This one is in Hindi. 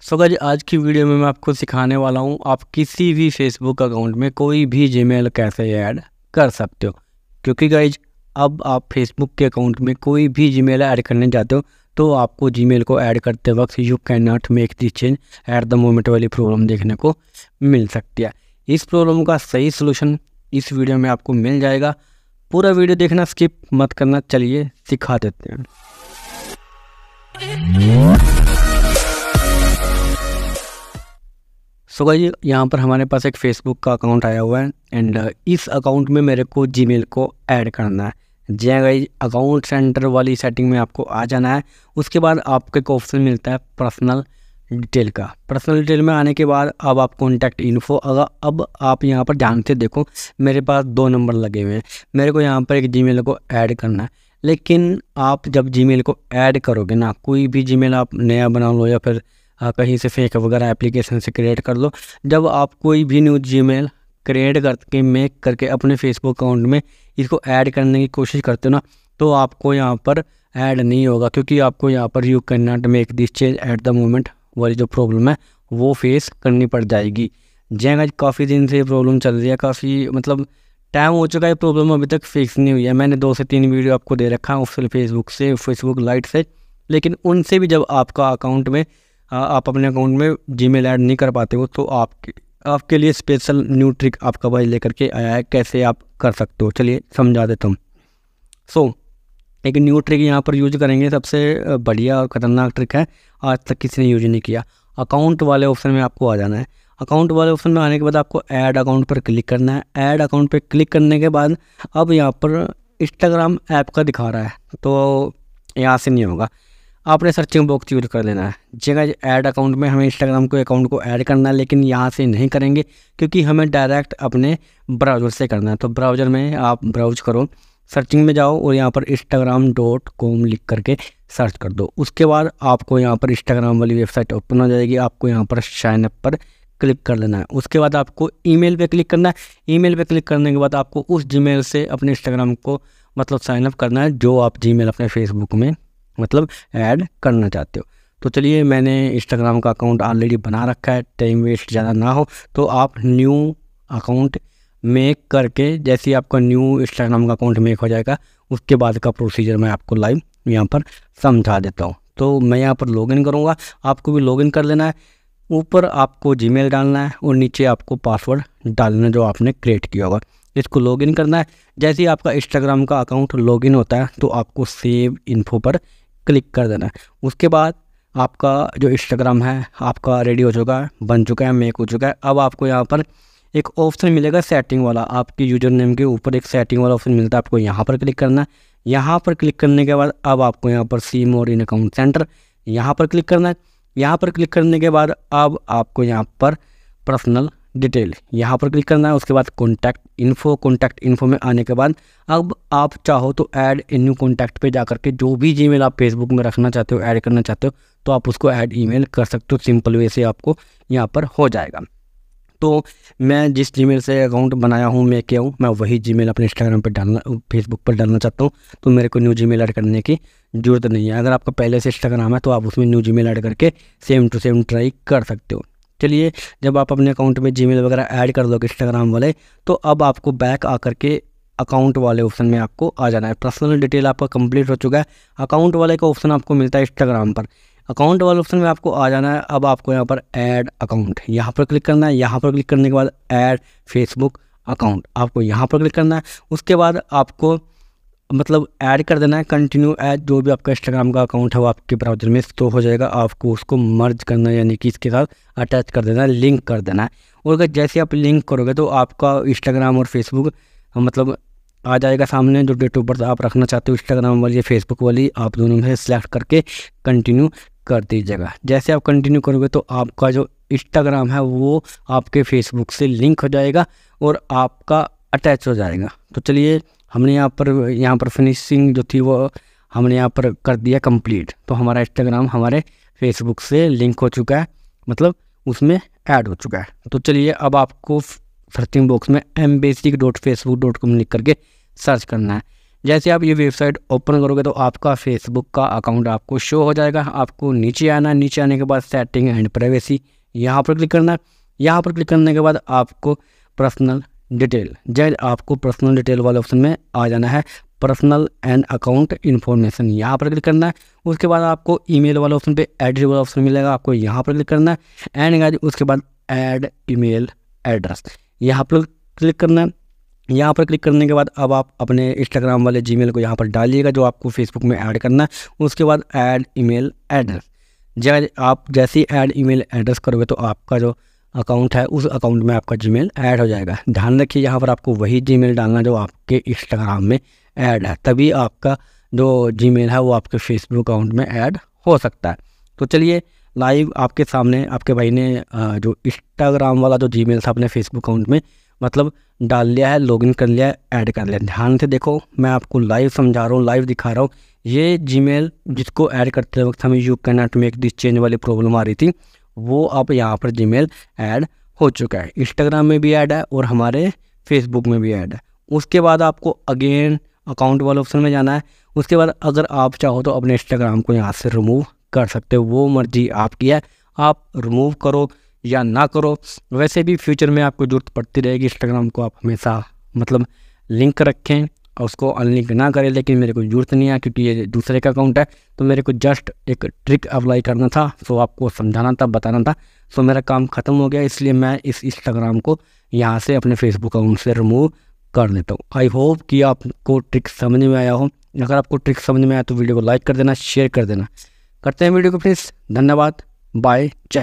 सो so गाइज आज की वीडियो में मैं आपको सिखाने वाला हूँ आप किसी भी फेसबुक अकाउंट में कोई भी जीमेल कैसे ऐड कर सकते हो क्योंकि गाइज अब आप फेसबुक के अकाउंट में कोई भी जीमेल ऐड करने जाते हो तो आपको जीमेल को ऐड करते वक्त you can not make this change at the moment वाली प्रॉब्लम देखने को मिल सकती है इस प्रॉब्लम का सही सोल्यूशन इस वीडियो में आपको मिल जाएगा पूरा वीडियो देखना स्किप मत करना चलिए सिखा देते हैं सो so यहाँ पर हमारे पास एक फेसबुक का अकाउंट आया हुआ है एंड uh, इस अकाउंट में मेरे को जी को ऐड करना है जी हाँ गाइज अकाउंट सेंटर वाली सेटिंग में आपको आ जाना है उसके बाद आपको एक ऑप्शन मिलता है पर्सनल डिटेल का पर्सनल डिटेल में आने के बाद अब आप कॉन्टैक्ट इन्फो अगर अब आप यहाँ पर ध्यान से देखो मेरे पास दो नंबर लगे हुए हैं मेरे को यहाँ पर एक जी को ऐड करना है लेकिन आप जब जी को ऐड करोगे ना कोई भी जी आप नया बना लो या फिर कहीं से फेक वगैरह एप्लीकेशन से क्रिएट कर लो जब आप कोई भी न्यू जी मेल क्रिएट करके मेक करके अपने फेसबुक अकाउंट में इसको ऐड करने की कोशिश करते हो ना तो आपको यहाँ पर ऐड नहीं होगा क्योंकि आपको यहाँ पर you can not make this change at the moment वाली जो प्रॉब्लम है वो फेस करनी पड़ जाएगी जैंग आज काफ़ी दिन से ये प्रॉब्लम चल रही है काफ़ी मतलब टाइम हो चुका है प्रॉब्लम अभी तक फिक्स नहीं हुई है मैंने दो से तीन वीडियो आपको दे रखा है ऑफिसल फेसबुक से फेसबुक लाइट से लेकिन उनसे भी जब आपका अकाउंट में हाँ, आप अपने अकाउंट में जी मेल ऐड नहीं कर पाते हो तो आपके आपके लिए स्पेशल न्यू ट्रिक आपका भाई लेकर के आया है कैसे आप कर सकते हो चलिए समझा देता हूँ सो so, एक न्यू ट्रिक यहाँ पर यूज करेंगे सबसे बढ़िया और ख़तरनाक ट्रिक है आज तक किसी ने यूज नहीं किया अकाउंट वाले ऑप्शन में आपको आ जाना है अकाउंट वाले ऑप्शन में आने के बाद आपको ऐड अकाउंट पर क्लिक करना है ऐड अकाउंट पर क्लिक करने के बाद अब यहाँ पर इंस्टाग्राम ऐप का दिखा रहा है तो यहाँ से नहीं होगा आपने सर्चिंग बॉक्स यूज कर लेना है जगह ऐड अकाउंट में हमें इंस्टाग्राम को अकाउंट को ऐड करना है लेकिन यहाँ से नहीं करेंगे क्योंकि हमें डायरेक्ट अपने ब्राउज़र से करना है तो ब्राउज़र में आप ब्राउज करो सर्चिंग में जाओ और यहाँ पर इंस्टाग्राम डॉट कॉम लिख करके सर्च कर दो उसके बाद आपको यहाँ पर इंस्टाग्राम वाली वेबसाइट ओपन हो जाएगी आपको यहाँ पर शाइनअप पर क्लिक कर लेना है उसके बाद आपको ईमेल पे क्लिक करना है ईमेल पे क्लिक करने के बाद आपको उस जीमेल से अपने इंस्टाग्राम को मतलब साइनअप करना है जो आप जीमेल अपने फेसबुक में मतलब ऐड करना चाहते हो तो चलिए मैंने इंस्टाग्राम का अकाउंट ऑलरेडी बना रखा है टाइम वेस्ट ज़्यादा ना हो तो आप न्यू अकाउंट मेक करके जैसे ही आपका न्यू इंस्टाग्राम का अकाउंट मेक हो जाएगा उसके बाद का प्रोसीजर मैं आपको लाइव यहाँ पर समझा देता हूँ तो मैं यहाँ पर लॉगिन करूँगा आपको भी लॉगिन कर लेना है ऊपर आपको जीमेल डालना है और नीचे आपको पासवर्ड डालना है जो आपने क्रिएट किया होगा इसको लॉगिन करना है जैसे ही आपका इंस्टाग्राम का अकाउंट लॉगिन होता है तो आपको सेव इन्फो पर क्लिक कर देना है उसके बाद आपका जो इंस्टाग्राम है आपका रेडी हो चुका है बन चुका है मेक हो चुका है अब आपको यहाँ पर एक ऑप्शन मिलेगा सेटिंग वाला आपके यूजर नेम के ऊपर एक सेटिंग वाला ऑप्शन मिलता है आपको यहाँ पर क्लिक करना है यहाँ पर क्लिक करने के बाद अब आपको यहाँ पर सीम और इन अकाउंट सेंटर यहाँ पर क्लिक करना है यहाँ पर क्लिक करने के बाद अब आपको यहाँ पर पर्सनल डिटेल यहाँ पर क्लिक करना है उसके बाद कॉन्टैक्ट इन्फो कॉन्टैक्ट इन्फो में आने के बाद अब आप चाहो तो ऐड इन न्यू कॉन्टैक्ट पर जा करके जो भी जी आप फेसबुक में रखना चाहते हो ऐड करना चाहते हो तो आप उसको ऐड ई कर सकते हो सिंपल वे से आपको यहाँ पर हो जाएगा तो मैं जिस जी से अकाउंट बनाया हूँ मैं क्या हूँ मैं वही जी अपने इंस्टाग्राम पर डालना फेसबुक पर डालना चाहता हूँ तो मेरे को न्यू जी ऐड करने की ज़रूरत नहीं है अगर आपका पहले से इंस्टाग्राम है तो आप उसमें न्यू जी ऐड करके सेम टू सेम ट्राई कर सकते हो चलिए जब आप अपने अकाउंट में जी वगैरह ऐड कर दोगे इंस्टाग्राम वाले तो अब आपको बैक आ करके अकाउंट वाले ऑप्शन में आपको आ जाना है पर्सनल डिटेल आपका कंप्लीट हो चुका है अकाउंट वाले का ऑप्शन आपको मिलता है इंस्टाग्राम पर अकाउंट वाले ऑप्शन में आपको आ जाना है अब आपको यहाँ पर ऐड अकाउंट यहाँ पर क्लिक करना है यहाँ पर क्लिक करने के बाद ऐड फेसबुक अकाउंट आपको यहाँ पर क्लिक करना है उसके बाद आपको मतलब ऐड कर देना है कंटिन्यू ऐड जो भी आपका इंस्टाग्राम का अकाउंट है वो आपके ब्राउजर में स्टोर हो जाएगा आपको उसको मर्ज करना यानी कि इसके साथ अटैच कर देना है लिंक कर देना है और अगर जैसे आप लिंक करोगे तो आपका इंस्टाग्राम और फेसबुक मतलब आ जाएगा सामने जो डेट ऑफ बर्थ आप रखना चाहते हो इंस्टाग्राम वाली या फेसबुक वाली आप दोनों में सेलेक्ट करके कंटिन्यू कर दीजिएगा जैसे आप कंटिन्यू करोगे तो आपका जो इंस्टाग्राम है वो आपके फेसबुक से लिंक हो जाएगा और आपका अटैच हो जाएगा तो चलिए हमने यहाँ पर यहाँ पर फिनिशिंग जो थी वो हमने यहाँ पर कर दिया कंप्लीट तो हमारा इंस्टाग्राम हमारे फेसबुक से लिंक हो चुका है मतलब उसमें ऐड हो चुका है तो चलिए अब आपको सर्चिंग बॉक्स में M basic dot Facebook dot com लिख करके सर्च करना है जैसे आप ये वेबसाइट ओपन करोगे तो आपका फेसबुक का अकाउंट आपको शो हो जाएगा आपको नीचे आना है नीचे आने के बाद सेटिंग एंड प्राइवेसी यहाँ पर क्लिक करना है यहाँ पर क्लिक करने के बाद आपको पर्सनल डिटेल जैसे आपको पर्सनल डिटेल वाले ऑप्शन में आ जाना है पर्सनल एंड अकाउंट इन्फॉर्मेशन यहाँ पर क्लिक करना है उसके बाद आपको ईमेल वाले ऑप्शन पे एड्रेस वाला ऑप्शन मिलेगा आपको यहाँ पर क्लिक करना है एंड उसके बाद ई ईमेल एड्रेस यहाँ पर क्लिक करना है यहाँ पर क्लिक करने के बाद अब आप अपने इंस्टाग्राम वाले जी को यहाँ पर डालिएगा जो आपको फेसबुक में ऐड करना है उसके बाद ऐड ईमेल एड्रेस जै आप जैसे ही ऐड ईमेल एड्रेस करोगे तो आपका जो अकाउंट है उस अकाउंट में आपका जीमेल ऐड हो जाएगा ध्यान रखिए यहाँ पर आपको वही जीमेल डालना जो आपके इंस्टाग्राम में ऐड है तभी आपका जो जीमेल है वो आपके फेसबुक अकाउंट में ऐड हो सकता है तो चलिए लाइव आपके सामने आपके भाई ने जो इंस्टाग्राम वाला जो जीमेल था अपने फेसबुक अकाउंट में मतलब डाल लिया है लॉगिन कर लिया है ऐड कर लिया ध्यान से देखो मैं आपको लाइव समझा रहा हूँ लाइव दिखा रहा हूँ ये जीमेल जिसको ऐड करते वक्त हमें you can not make this change वाली प्रॉब्लम आ रही थी वो आप यहाँ पर जीमेल ऐड हो चुका है इंस्टाग्राम में भी ऐड है और हमारे फेसबुक में भी ऐड है उसके बाद आपको अगेन अकाउंट वाले ऑप्शन में जाना है उसके बाद अगर आप चाहो तो अपने इंस्टाग्राम को यहाँ से रिमूव कर सकते हो वो मर्जी आपकी है आप रिमूव करो या ना करो वैसे भी फ्यूचर में आपको ज़रूरत पड़ती रहेगी इंस्टाग्राम को आप हमेशा मतलब लिंक रखें और उसको अनलिंक ना करें लेकिन मेरे को जरूरत नहीं है क्योंकि ये दूसरे का अकाउंट है तो मेरे को जस्ट एक ट्रिक अप्लाई करना था सो आपको समझाना था बताना था सो मेरा काम ख़त्म हो गया इसलिए मैं इस इंस्टाग्राम को यहाँ से अपने फेसबुक अकाउंट से रिमूव कर लेता हूँ आई होप कि आपको ट्रिक समझ में आया हो अगर आपको ट्रिक समझ में आया तो वीडियो को लाइक कर देना शेयर कर देना करते हैं वीडियो को प्लीज़ धन्यवाद बाय जय